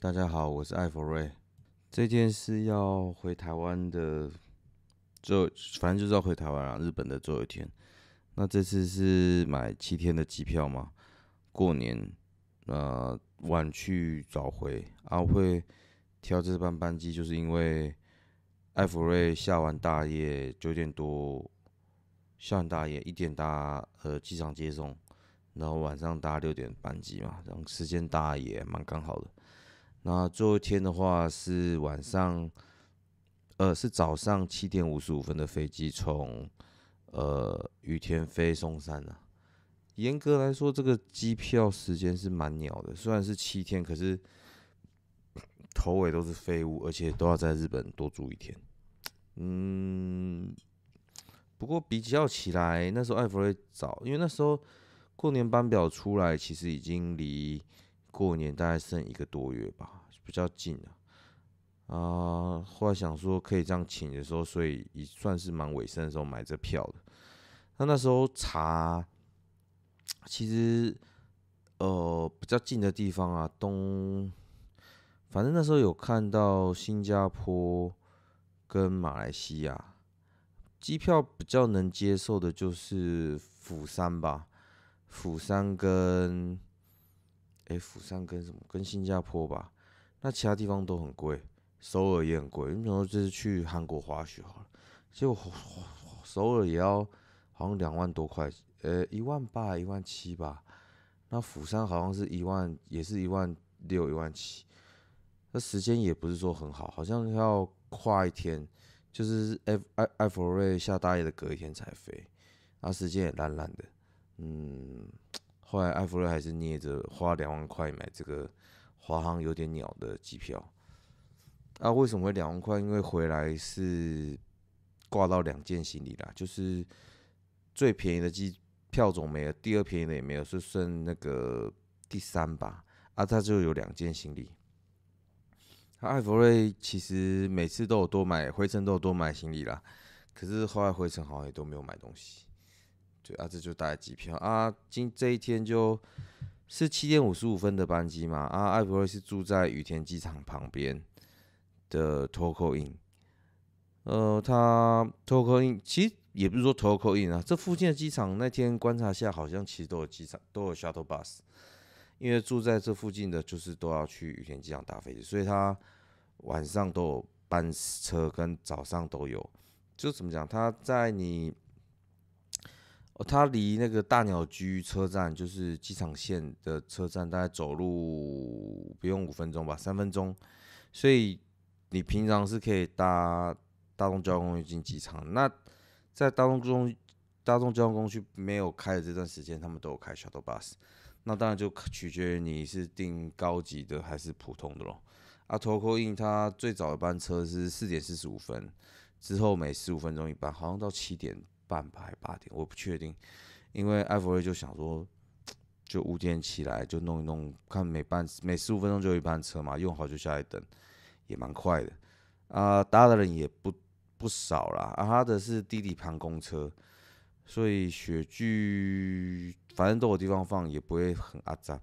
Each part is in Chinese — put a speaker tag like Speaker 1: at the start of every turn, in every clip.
Speaker 1: 大家好，我是艾佛瑞。这件事要回台湾的，就反正就是要回台湾啊，日本的最后一天，那这次是买七天的机票嘛？过年，呃，晚去早回。阿会挑这班班机，就是因为艾弗瑞下完大夜九点多，下完大夜一点搭呃机场接送，然后晚上搭六点班机嘛，然后时间搭也蛮刚好的。那最后一天的话是晚上，呃，是早上七点五十五分的飞机，从呃雨田飞松山啊。严格来说，这个机票时间是蛮鸟的，虽然是七天，可是头尾都是废物，而且都要在日本多住一天。嗯，不过比较起来，那时候艾弗瑞早，因为那时候过年班表出来，其实已经离。过年大概剩一个多月吧，比较近啊。啊。后来想说可以这样请的时候，所以也算是蛮尾声的时候买这票的。那那时候查，其实呃比较近的地方啊，东反正那时候有看到新加坡跟马来西亚机票比较能接受的，就是釜山吧，釜山跟。诶，釜山跟什么？跟新加坡吧。那其他地方都很贵，首尔也很贵。你比如说，就是去韩国滑雪好了，就首尔也要好像两万多块，呃，一万八、一万七吧。那釜山好像是一万，也是一万六、一万七。那时间也不是说很好，好像要跨一天，就是 F 艾艾佛瑞下大夜的隔一天才飞，那时间也烂烂的，嗯。后来艾弗瑞还是捏着花两万块买这个华航有点鸟的机票，啊，为什么会两万块？因为回来是挂到两件行李啦，就是最便宜的机票种没有，第二便宜的也没有，是剩那个第三吧，啊，他就有两件行李。艾弗瑞其实每次都有多买，回程都有多买行李啦，可是后来回程好像也都没有买东西。对啊，这就带机票啊，今这一天就，是七点五十五分的班机嘛。啊，艾普瑞是住在羽田机场旁边的 Tokyo Inn，呃，他 Tokyo Inn 其实也不是说 Tokyo Inn 啊，这附近的机场那天观察下，好像其实都有机场都有 shuttle bus，因为住在这附近的就是都要去羽田机场搭飞机，所以他晚上都有班车，跟早上都有，就怎么讲，他在你。它离那个大鸟居车站，就是机场线的车站，大概走路不用五分钟吧，三分钟。所以你平常是可以搭大众交通工具进机场。那在大众中，大众交通工具没有开的这段时间，他们都有开 shuttle bus。那当然就取决于你是订高级的还是普通的咯。啊，Toko In 它最早的班车是四点四十五分，之后每十五分钟一班，好像到七点。半还八点，我不确定，因为艾弗瑞就想说，就五点起来就弄一弄，看每班每十五分钟就有一班车嘛，用好就下来等，也蛮快的。啊，搭的人也不不少啦。啊，他的是滴滴旁公车，所以雪具反正都有地方放，也不会很阿杂。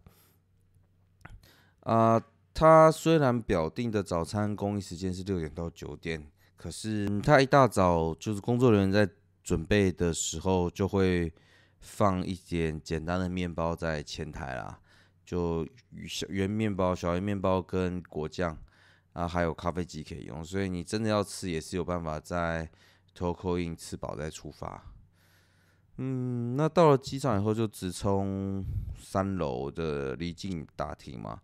Speaker 1: 啊，他虽然表定的早餐供应时间是六点到九点，可是他一大早就是工作人员在。准备的时候就会放一点简单的面包在前台啦，就小圆面包、小圆面包跟果酱，啊，还有咖啡机可以用，所以你真的要吃也是有办法在 Tokyo i n 吃饱再出发。嗯，那到了机场以后就直冲三楼的离境大厅嘛，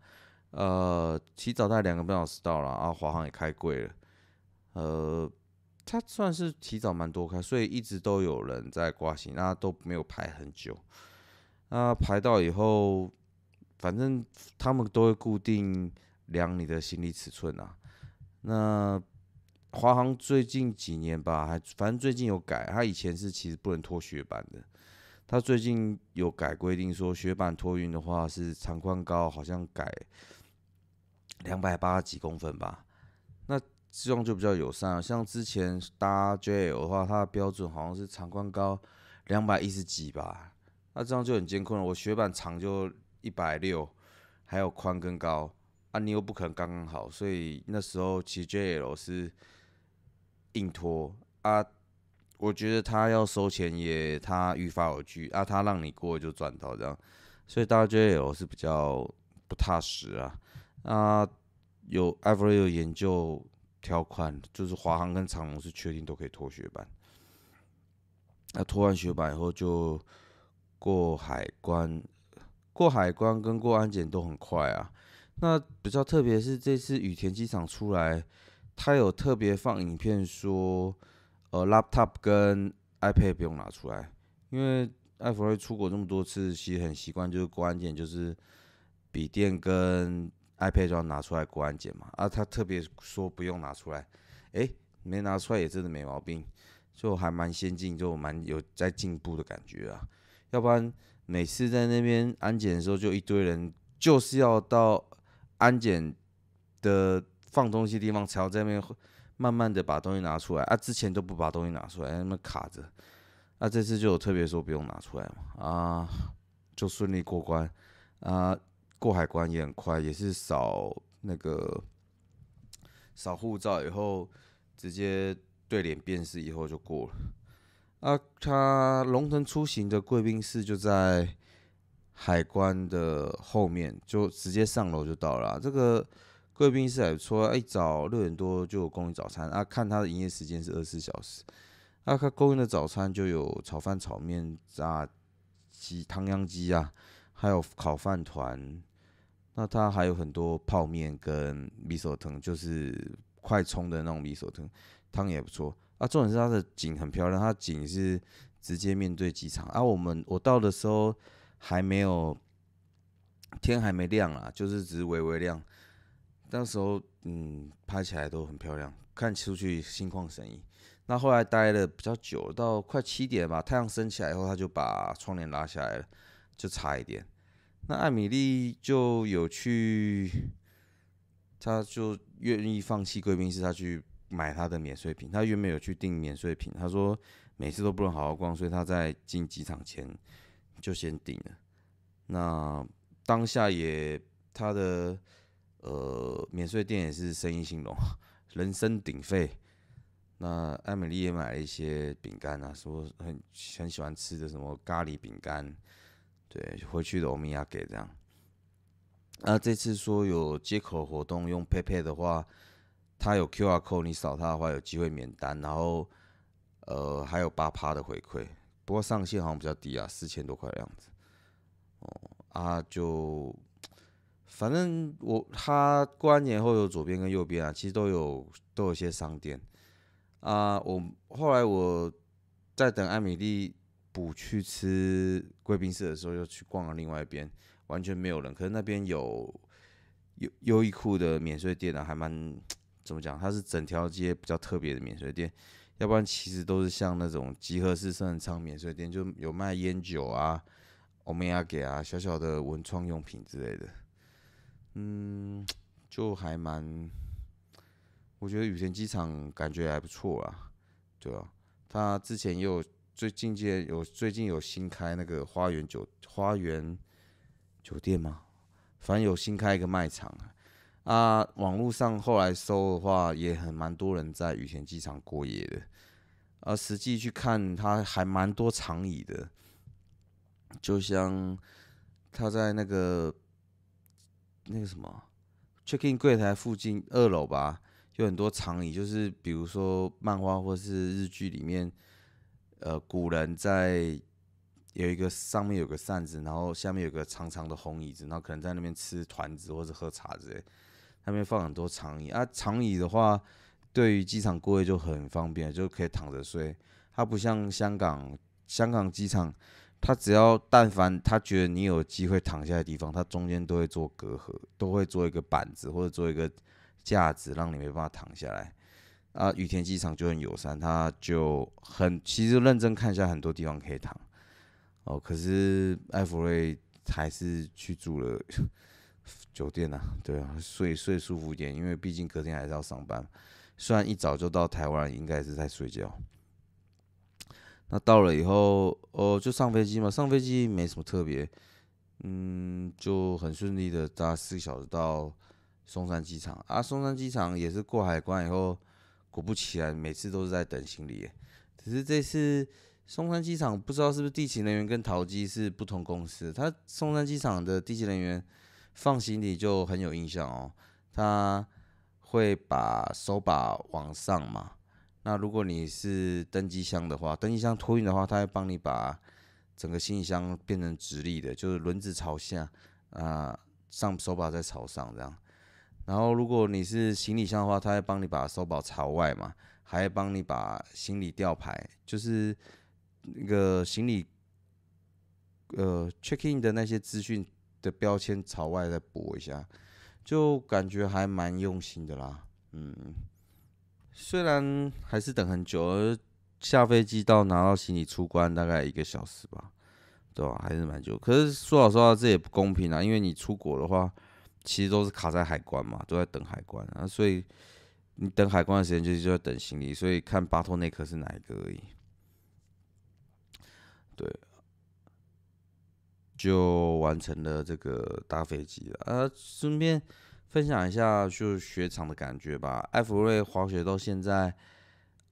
Speaker 1: 呃，起早大概两个半小时到了，啊，华航也开柜了，呃。他算是提早蛮多开，所以一直都有人在挂行，那都没有排很久。那排到以后，反正他们都会固定量你的行李尺寸啊。那华航最近几年吧，还反正最近有改，他以前是其实不能拖雪板的，他最近有改规定说，雪板托运的话是长宽高好像改两百八几公分吧。这样就比较友善啊。像之前搭 JL 的话，它的标准好像是长宽高两百一十几吧，那这样就很艰困了。我雪板长就一百六，还有宽跟高啊，你又不可能刚刚好，所以那时候骑 JL 是硬拖啊。我觉得他要收钱也，他于发有据啊，他让你过就赚到这样，所以搭 JL 是比较不踏实啊。啊，有 Ever 有研究。条款就是华航跟长龙是确定都可以拖雪板，那拖完雪板以后就过海关，过海关跟过安检都很快啊。那比较特别是这次羽田机场出来，他有特别放影片说，呃，laptop 跟 iPad 不用拿出来，因为艾弗瑞出国这么多次，其实很习惯就是过安检就是笔电跟。iPad 就要拿出来过安检嘛？啊，他特别说不用拿出来，诶，没拿出来也真的没毛病，就还蛮先进，就蛮有在进步的感觉啊。要不然每次在那边安检的时候，就一堆人就是要到安检的放东西地方才要在那边慢慢的把东西拿出来啊，之前都不把东西拿出来，那么卡着。那这次就有特别说不用拿出来嘛，啊，就顺利过关啊。过海关也很快，也是扫那个扫护照以后，直接对脸辨识以后就过了。啊，他龙腾出行的贵宾室就在海关的后面，就直接上楼就到了。这个贵宾室还不错，一早六点多就有供应早餐。啊，看它的营业时间是二十四小时。啊，看供应的早餐就有炒饭、炒面、炸鸡、汤羊鸡啊，还有烤饭团。那它还有很多泡面跟米索腾，就是快冲的那种米索腾，汤也不错啊。重点是它的景很漂亮，它景是直接面对机场啊。我们我到的时候还没有天还没亮啊，就是只是微微亮。那时候嗯，拍起来都很漂亮，看出去心旷神怡。那后来待了比较久，到快七点吧，太阳升起来以后，他就把窗帘拉下来了，就差一点。那艾米丽就有去，她就愿意放弃贵宾室，她去买她的免税品。她原本有去订免税品，她说每次都不能好好逛，所以她在进机场前就先订了。那当下也她的呃免税店也是生意兴隆，人声鼎沸。那艾米丽也买了一些饼干啊，说很很喜欢吃的什么咖喱饼干。对，回去的欧米亚给这样。那这次说有接口活动，用 PayPay 的话，他有 Q R code，你扫他的话有机会免单，然后呃还有八趴的回馈。不过上限好像比较低啊，四千多块的样子。哦啊，就反正我他过完年后有左边跟右边啊，其实都有都有些商店啊。我后来我在等艾米丽。补去吃贵宾室的时候，又去逛了另外一边，完全没有人。可是那边有优优衣库的免税店啊，还蛮怎么讲？它是整条街比较特别的免税店。要不然其实都是像那种集合式商场免税店，就有卖烟酒啊、欧米给啊、小小的文创用品之类的。嗯，就还蛮。我觉得羽田机场感觉还不错啊，对啊，它之前有。最近界有最近有新开那个花园酒花园酒店吗？反正有新开一个卖场啊。啊，网络上后来搜的话，也很蛮多人在羽田机场过夜的。而实际去看，它还蛮多长椅的。就像他在那个那个什么 check in 柜台附近二楼吧，有很多长椅，就是比如说漫画或是日剧里面。呃，古人在有一个上面有个扇子，然后下面有个长长的红椅子，然后可能在那边吃团子或者喝茶之类。那边放很多长椅啊，长椅的话，对于机场过夜就很方便，就可以躺着睡。它不像香港，香港机场，它只要但凡他觉得你有机会躺下的地方，它中间都会做隔阂，都会做一个板子或者做一个架子，让你没办法躺下来。啊，羽田机场就很友善，他就很其实认真看一下，很多地方可以躺哦。可是艾弗瑞还是去住了酒店呐，对啊，睡睡舒服一点，因为毕竟隔天还是要上班。虽然一早就到台湾，应该是在睡觉。那到了以后，哦，就上飞机嘛，上飞机没什么特别，嗯，就很顺利的搭四个小时到松山机场啊。松山机场也是过海关以后。果不其然，每次都是在等行李。只是这次松山机场不知道是不是地勤人员跟淘机是不同公司，他松山机场的地勤人员放行李就很有印象哦。他会把手把往上嘛。那如果你是登机箱的话，登机箱托运的话，他会帮你把整个行李箱变成直立的，就是轮子朝下，啊，上手把在朝上这样。然后，如果你是行李箱的话，他会帮你把手保朝外嘛，还帮你把行李吊牌，就是那个行李呃 checking 的那些资讯的标签朝外再补一下，就感觉还蛮用心的啦。嗯，虽然还是等很久，下飞机到拿到行李出关大概一个小时吧，对吧？还是蛮久。可是说老实话，这也不公平啊，因为你出国的话。其实都是卡在海关嘛，都在等海关啊，所以你等海关的时间就就在等行李，所以看巴托内克是哪一个而已。对，就完成了这个搭飞机了啊！顺便分享一下就雪场的感觉吧。艾弗瑞滑雪到现在，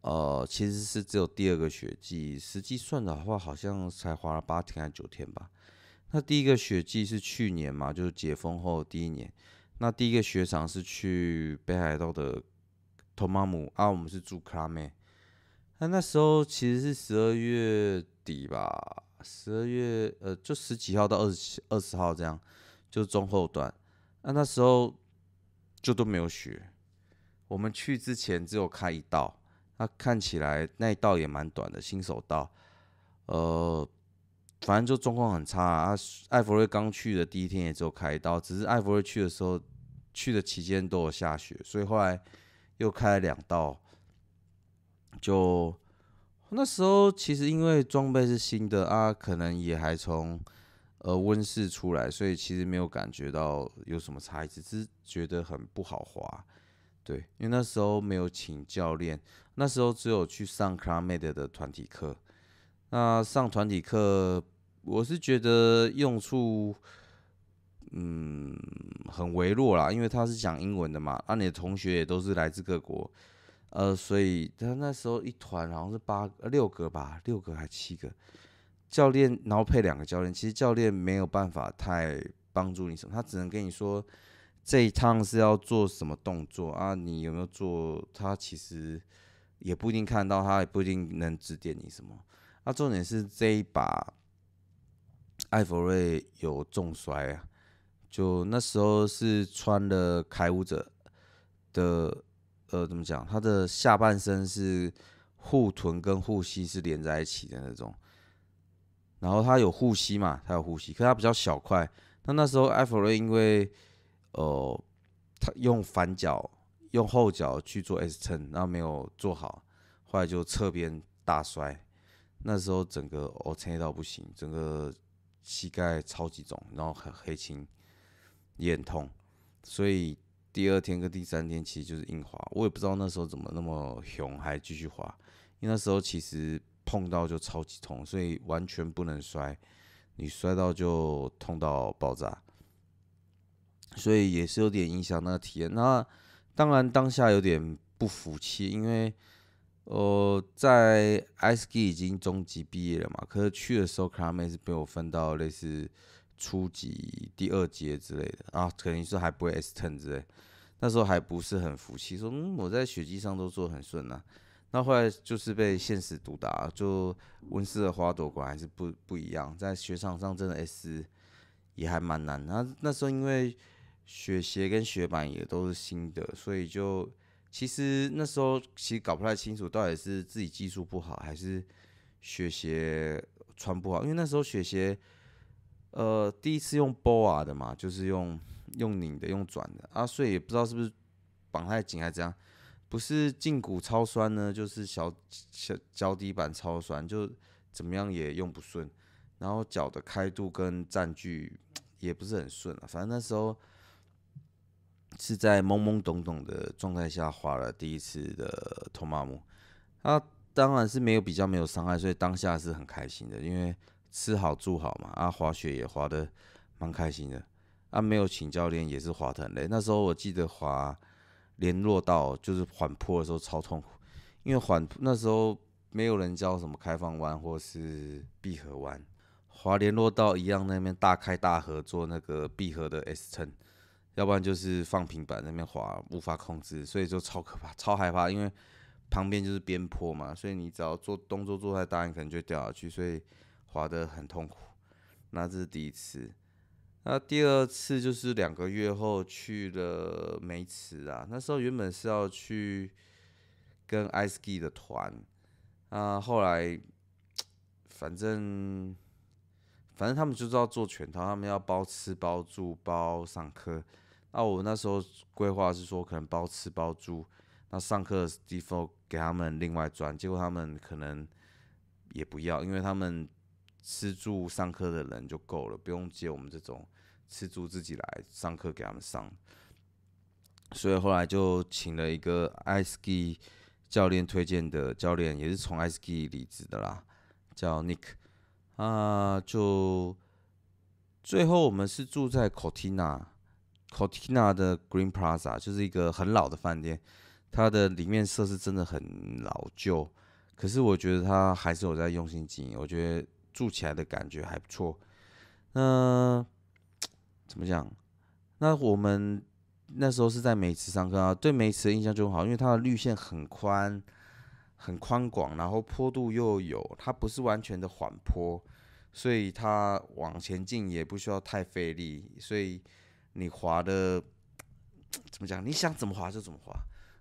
Speaker 1: 呃，其实是只有第二个雪季，实际算的话好像才滑了八天还是九天吧。那第一个雪季是去年嘛，就是解封后第一年。那第一个雪场是去北海道的托马姆，啊，我们是住克拉梅。那那时候其实是十二月底吧，十二月呃，就十几号到二十七二十号这样，就是中后段。那那时候就都没有雪，我们去之前只有开一道，那看起来那一道也蛮短的，新手道，呃。反正就状况很差啊，艾弗瑞刚去的第一天也只有开刀，只是艾弗瑞去的时候，去的期间都有下雪，所以后来又开了两道。就那时候其实因为装备是新的啊，可能也还从呃温室出来，所以其实没有感觉到有什么差异，只是觉得很不好滑。对，因为那时候没有请教练，那时候只有去上 c l i m m a t e 的团体课。那上团体课，我是觉得用处，嗯，很微弱啦，因为他是讲英文的嘛，那你的同学也都是来自各国，呃，所以他那时候一团好像是八六个吧，六个还七个，教练然后配两个教练，其实教练没有办法太帮助你什么，他只能跟你说这一趟是要做什么动作啊，你有没有做？他其实也不一定看到，他也不一定能指点你什么。那重点是这一把，艾弗瑞有重摔啊！就那时候是穿的开悟者的，呃，怎么讲？他的下半身是护臀跟护膝是连在一起的那种，然后他有护膝嘛？他有护膝，可他比较小块。那那时候艾弗瑞因为，哦，他用反脚用后脚去做 S 撑，然后没有做好，后来就侧边大摔。那时候整个我撑到不行，整个膝盖超级肿，然后很黑青，也很痛，所以第二天跟第三天其实就是硬滑。我也不知道那时候怎么那么熊还继续滑，因为那时候其实碰到就超级痛，所以完全不能摔，你摔到就痛到爆炸，所以也是有点影响那个体验。那当然当下有点不服气，因为。呃，在 ISK 已经中级毕业了嘛，可是去的时候 l a r m a 是被我分到类似初级、第二阶之类的啊，肯定是还不会 S t e n 之类。那时候还不是很服气，说嗯，我在雪季上都做很顺啊。那后来就是被现实毒打，就温室的花朵然还是不不一样，在雪场上真的 S 也还蛮难。那那时候因为雪鞋跟雪板也都是新的，所以就。其实那时候其实搞不太清楚到底是自己技术不好，还是雪鞋穿不好。因为那时候雪鞋，呃，第一次用 BOA 的嘛，就是用用拧的、用转的啊，所以也不知道是不是绑太紧还是怎样，不是胫骨超酸呢，就是小小脚底板超酸，就怎么样也用不顺，然后脚的开度跟站距也不是很顺啊，反正那时候。是在懵懵懂懂的状态下滑了第一次的托马姆，那当然是没有比较没有伤害，所以当下是很开心的，因为吃好住好嘛，啊滑雪也滑的蛮开心的，啊没有请教练也是滑很累。那时候我记得滑联络道就是缓坡的时候超痛苦，因为缓那时候没有人教什么开放弯或是闭合弯，滑联络道一样那边大开大合做那个闭合的 S turn。要不然就是放平板那边滑，无法控制，所以就超可怕、超害怕，因为旁边就是边坡嘛，所以你只要做动作做太大，你可能就掉下去，所以滑得很痛苦。那这是第一次，那第二次就是两个月后去了梅池啊，那时候原本是要去跟 ice ski 的团，啊，后来反正反正他们就是要做全套，他们要包吃包住包上课。那我那时候规划是说，可能包吃包住，那上课的地方给他们另外赚。结果他们可能也不要，因为他们吃住上课的人就够了，不用接我们这种吃住自己来上课给他们上。所以后来就请了一个 ISK c 教练推荐的教练，也是从 ISK c 离职的啦，叫 Nick。啊，就最后我们是住在 Kotina。Cotina 的 Green Plaza 就是一个很老的饭店，它的里面设施真的很老旧，可是我觉得它还是有在用心经营，我觉得住起来的感觉还不错。那怎么讲？那我们那时候是在梅池上课啊，对梅池的印象就很好，因为它的绿线很宽，很宽广，然后坡度又有，它不是完全的缓坡，所以它往前进也不需要太费力，所以。你滑的怎么讲？你想怎么滑就怎么滑，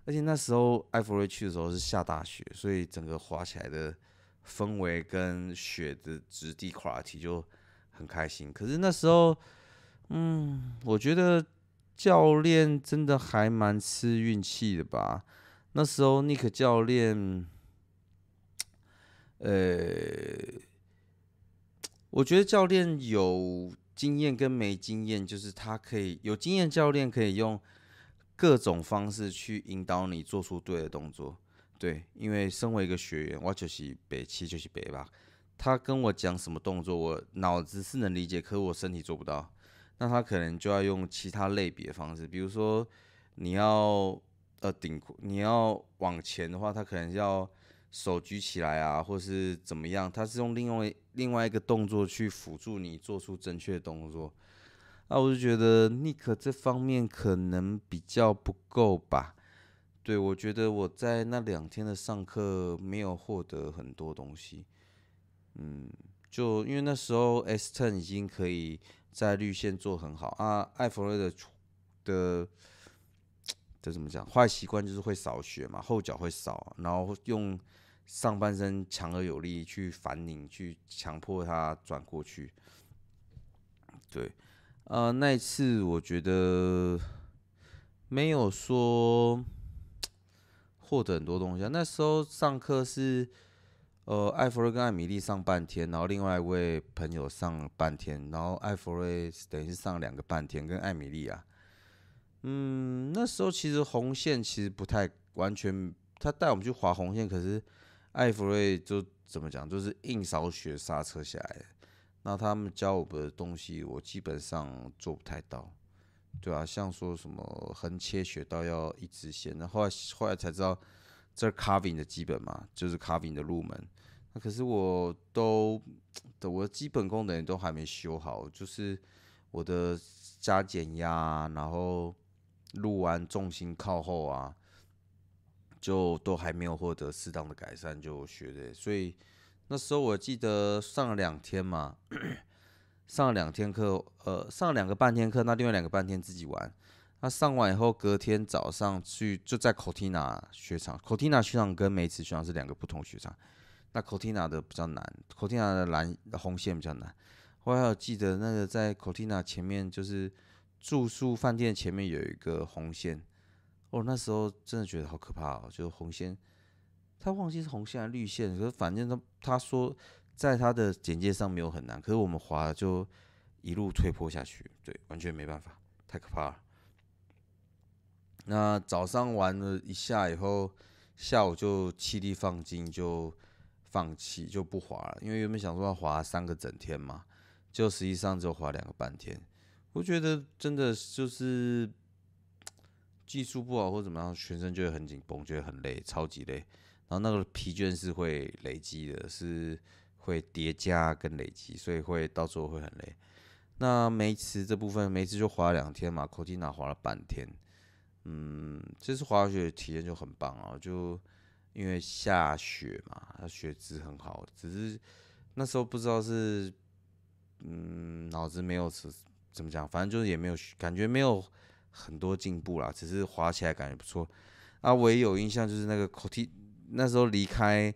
Speaker 1: 而且那时候艾弗瑞去的时候是下大雪，所以整个滑起来的氛围跟雪的质地 quality 就很开心。可是那时候，嗯，我觉得教练真的还蛮吃运气的吧。那时候尼克教练，呃，我觉得教练有。经验跟没经验，就是他可以有经验教练可以用各种方式去引导你做出对的动作，对，因为身为一个学员，我就是北七就是北吧，他跟我讲什么动作，我脑子是能理解，可我身体做不到，那他可能就要用其他类别的方式，比如说你要呃顶，你要往前的话，他可能要。手举起来啊，或是怎么样？他是用另外另外一个动作去辅助你做出正确的动作。那我就觉得 n i k 这方面可能比较不够吧。对我觉得我在那两天的上课没有获得很多东西。嗯，就因为那时候 S Ten 已经可以在绿线做很好啊。艾弗瑞的的这怎么讲？坏习惯就是会扫雪嘛，后脚会扫，然后用。上半身强而有力，去反拧，去强迫他转过去。对，呃，那一次我觉得没有说获得很多东西。那时候上课是呃，艾弗瑞跟艾米丽上半天，然后另外一位朋友上半天，然后艾弗瑞等于是上两个半天，跟艾米丽啊，嗯，那时候其实红线其实不太完全，他带我们去划红线，可是。艾弗瑞就怎么讲，就是硬扫雪刹车下来的。那他们教我的东西，我基本上做不太到，对啊，像说什么横切雪道要一直线，那后来后来才知道，这是 carving 的基本嘛，就是 carving 的入门。那可是我都，的我的基本功能都还没修好，就是我的加减压，然后入弯重心靠后啊。就都还没有获得适当的改善，就学的。所以那时候我记得上了两天嘛，上了两天课，呃，上了两个半天课，那另外两个半天自己玩。那上完以后，隔天早上去就在 c o t i n a 雪场 c o t i n a 雪场跟梅池雪场是两个不同雪场。那 c o t i n a 的比较难 c o t i n a 的蓝红线比较难。我还有记得那个在 c o t i n a 前面，就是住宿饭店前面有一个红线。哦，那时候真的觉得好可怕哦！就是红线，他忘记是红线还是绿线，可是反正他他说在他的简介上没有很难，可是我们滑就一路退坡下去，对，完全没办法，太可怕了。那早上玩了一下以后，下午就气力放尽，就放弃就不滑了，因为原本想说要滑三个整天嘛，就果实际上就滑两个半天。我觉得真的就是。技术不好或怎么样，全身就会很紧绷，觉得很累，超级累。然后那个疲倦是会累积的，是会叠加跟累积，所以会到时候会很累。那梅池这部分，梅池就滑了两天嘛，口金拿滑了半天，嗯，其实滑雪体验就很棒啊，就因为下雪嘛，它雪质很好。只是那时候不知道是，嗯，脑子没有什怎么讲，反正就是也没有感觉没有。很多进步啦，只是滑起来感觉不错。啊，我有印象就是那个 Koti，那时候离开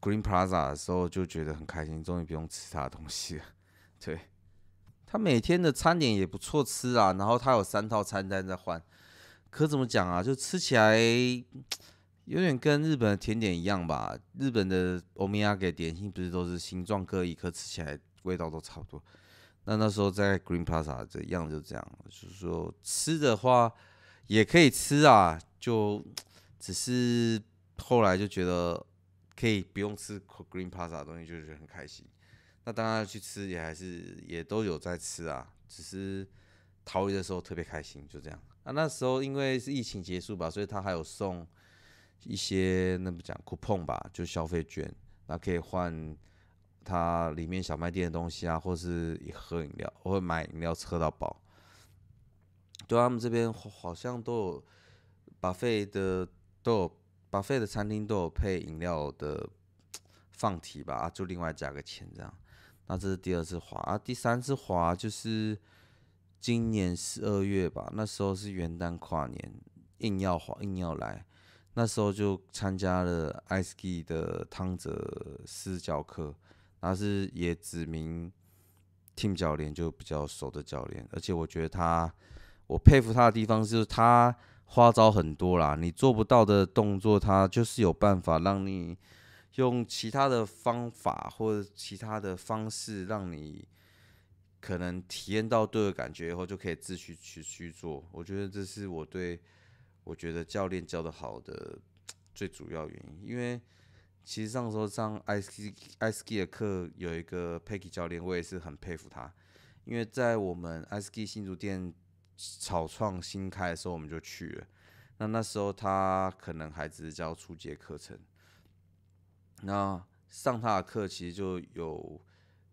Speaker 1: Green Plaza 的时候就觉得很开心，终于不用吃他东西了。对他每天的餐点也不错吃啊，然后他有三套餐单在换。可怎么讲啊，就吃起来 有点跟日本的甜点一样吧？日本的 o m 亚 a 给点心不是都是形状各异，可吃起来味道都差不多。那那时候在 Green Plaza 这样就这样，就是说吃的话也可以吃啊，就只是后来就觉得可以不用吃 Green Plaza 东西，就是很开心。那当然去吃也还是也都有在吃啊，只是逃离的时候特别开心，就这样。啊，那时候因为是疫情结束吧，所以他还有送一些那不讲 coupon 吧，就消费券，那可以换。他里面小卖店的东西啊，或是喝饮料，会买饮料喝到饱。对啊、他们这边好像都有把费的都有把费的餐厅都有配饮料的放题吧，啊，就另外加个钱这样。那这是第二次滑，啊，第三次滑就是今年十二月吧，那时候是元旦跨年，硬要滑，硬要来。那时候就参加了 Ice Ski 的汤泽私教课。他是也指明，听教练就比较熟的教练，而且我觉得他，我佩服他的地方就是他花招很多啦，你做不到的动作，他就是有办法让你用其他的方法或者其他的方式，让你可能体验到对的感觉以后就可以自去去去做。我觉得这是我对我觉得教练教的好的最主要原因，因为。其实上时候上 i c e ISK 的课有一个 Peggy 教练，我也是很佩服他，因为在我们 ISK 新竹店草创新开的时候我们就去了，那那时候他可能还只是教初级课程，那上他的课其实就有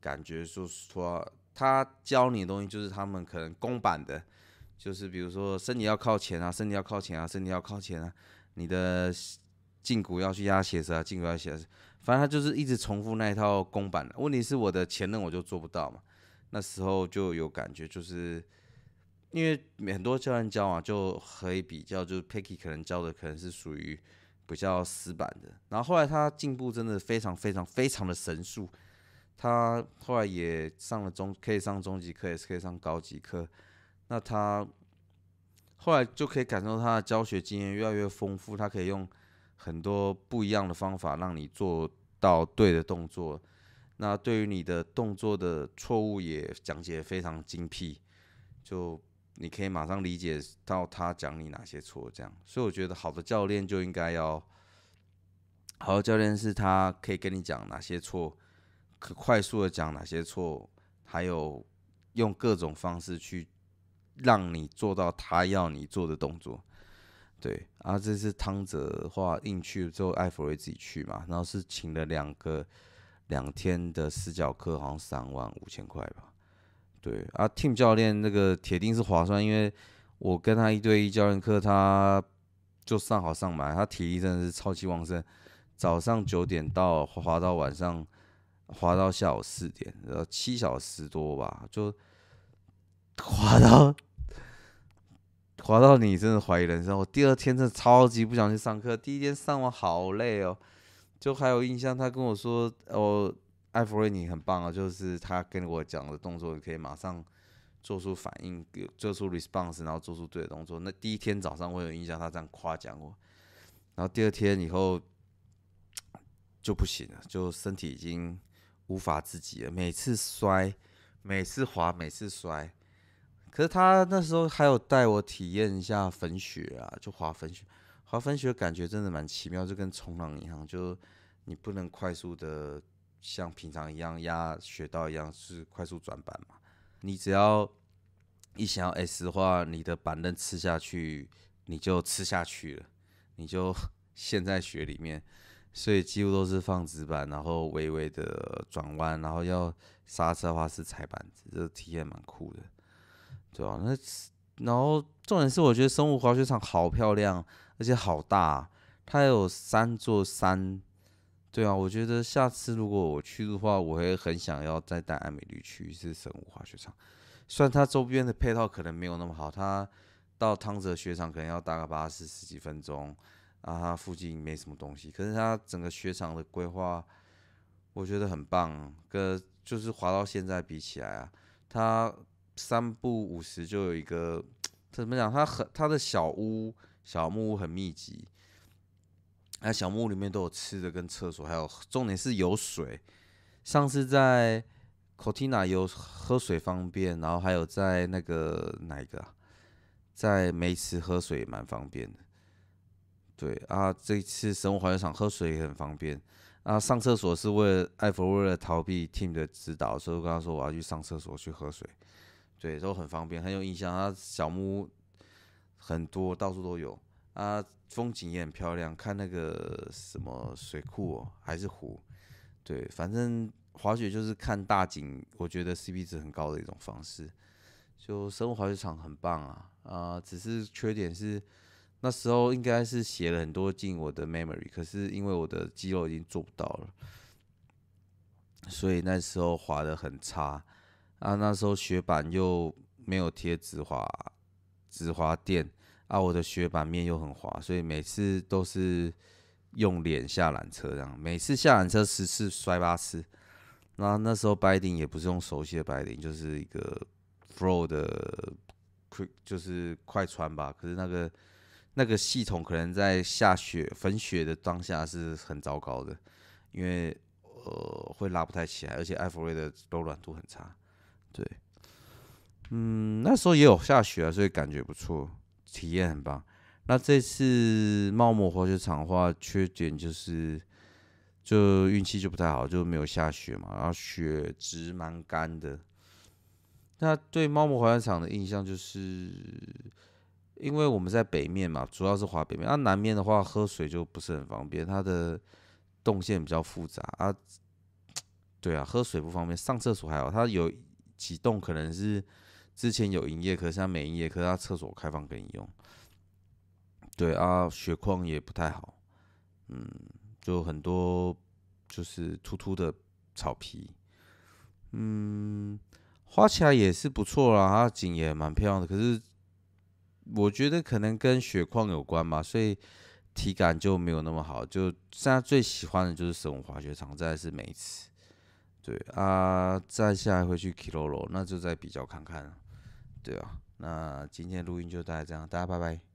Speaker 1: 感觉，就是说他教你的东西就是他们可能公版的，就是比如说身体要靠前啊，身体要靠前啊，身体要靠前啊，你的。胫骨要去压斜舌，胫骨要斜舌，反正他就是一直重复那一套公版。问题是我的前任我就做不到嘛，那时候就有感觉，就是因为很多教练教啊，就可以比较，就是 Picky 可能教的可能是属于比较死板的。然后后来他进步真的非常非常非常的神速，他后来也上了中，可以上中级课，也可以上高级课。那他后来就可以感受他的教学经验越来越丰富，他可以用。很多不一样的方法让你做到对的动作，那对于你的动作的错误也讲解非常精辟，就你可以马上理解到他讲你哪些错，这样。所以我觉得好的教练就应该要，好的教练是他可以跟你讲哪些错，可快速的讲哪些错，还有用各种方式去让你做到他要你做的动作。对，啊，这次汤泽话硬去之后，艾弗瑞自己去嘛，然后是请了两个两天的私教课，好像三万五千块吧。对，啊，Tim 教练那个铁定是划算，因为我跟他一对一教练课，他就上好上满，他体力真的是超级旺盛，早上九点到滑到晚上，滑到下午四点，然后七小时多吧，就滑 到。滑到你真的怀疑人生，我第二天真的超级不想去上课。第一天上完好累哦，就还有印象，他跟我说：“哦，艾弗瑞，你很棒啊！”就是他跟我讲的动作，可以马上做出反应，做出 response，然后做出对的动作。那第一天早上我有印象，他这样夸奖我，然后第二天以后就不行了，就身体已经无法自己了。每次摔，每次滑，每次摔。可是他那时候还有带我体验一下粉雪啊，就滑粉雪，滑粉雪感觉真的蛮奇妙，就跟冲浪一样，就你不能快速的像平常一样压雪道一样，是快速转板嘛。你只要一想要 S 的话，你的板刃吃下去，你就吃下去了，你就陷在雪里面，所以几乎都是放直板，然后微微的转弯，然后要刹车的话是踩板子，这体验蛮酷的。对啊，那然后重点是，我觉得生物滑雪场好漂亮，而且好大，它有三座山。对啊，我觉得下次如果我去的话，我会很想要再带艾美丽去一次生物滑雪场。虽然它周边的配套可能没有那么好，它到汤泽雪场可能要搭个巴士十几分钟，啊，附近没什么东西。可是它整个雪场的规划，我觉得很棒。跟就是滑到现在比起来啊，它。三步五十就有一个，怎么讲？它很它的小屋，小木屋很密集，那小木屋里面都有吃的跟厕所，还有重点是有水。上次在 Cotina 有喝水方便，然后还有在那个哪一个，在梅池喝水蛮方便的。对啊，这次生物滑雪场喝水也很方便。啊，上厕所是为了艾佛为了逃避 Tim 的指导，所以我跟他说我要去上厕所去喝水。对，都很方便，很有印象。啊，小木屋很多，到处都有。啊，风景也很漂亮，看那个什么水库还是湖。对，反正滑雪就是看大景，我觉得 CP 值很高的一种方式。就生物滑雪场很棒啊，啊，只是缺点是那时候应该是写了很多进我的 memory，可是因为我的肌肉已经做不到了，所以那时候滑的很差。啊，那时候雪板又没有贴直滑，直滑垫啊，我的雪板面又很滑，所以每次都是用脸下缆车这样，每次下缆车十次摔八次。那那时候 biding 也不是用熟悉的 biding，就是一个 flow 的快，就是快穿吧。可是那个那个系统可能在下雪粉雪的当下是很糟糕的，因为呃会拉不太起来，而且艾弗瑞的柔软度很差。对，嗯，那时候也有下雪，所以感觉不错，体验很棒。那这次茂木滑雪场的话，缺点就是就运气就不太好，就没有下雪嘛，然后雪直蛮干的。那对茂木滑雪场的印象就是，因为我们在北面嘛，主要是滑北面。那南面的话，喝水就不是很方便，它的动线比较复杂啊。对啊，喝水不方便，上厕所还好，它有。启动可能是之前有营业，可是它没营业，可是它厕所开放给你用。对啊，雪况也不太好，嗯，就很多就是秃秃的草皮，嗯，花起来也是不错啦，它景也蛮漂亮的。可是我觉得可能跟雪矿有关吧，所以体感就没有那么好。就现在最喜欢的就是神武滑雪场，再是美池。对啊，再下来回去 Kilo o 那就再比较看看。对啊，那今天录音就大概这样，大家拜拜。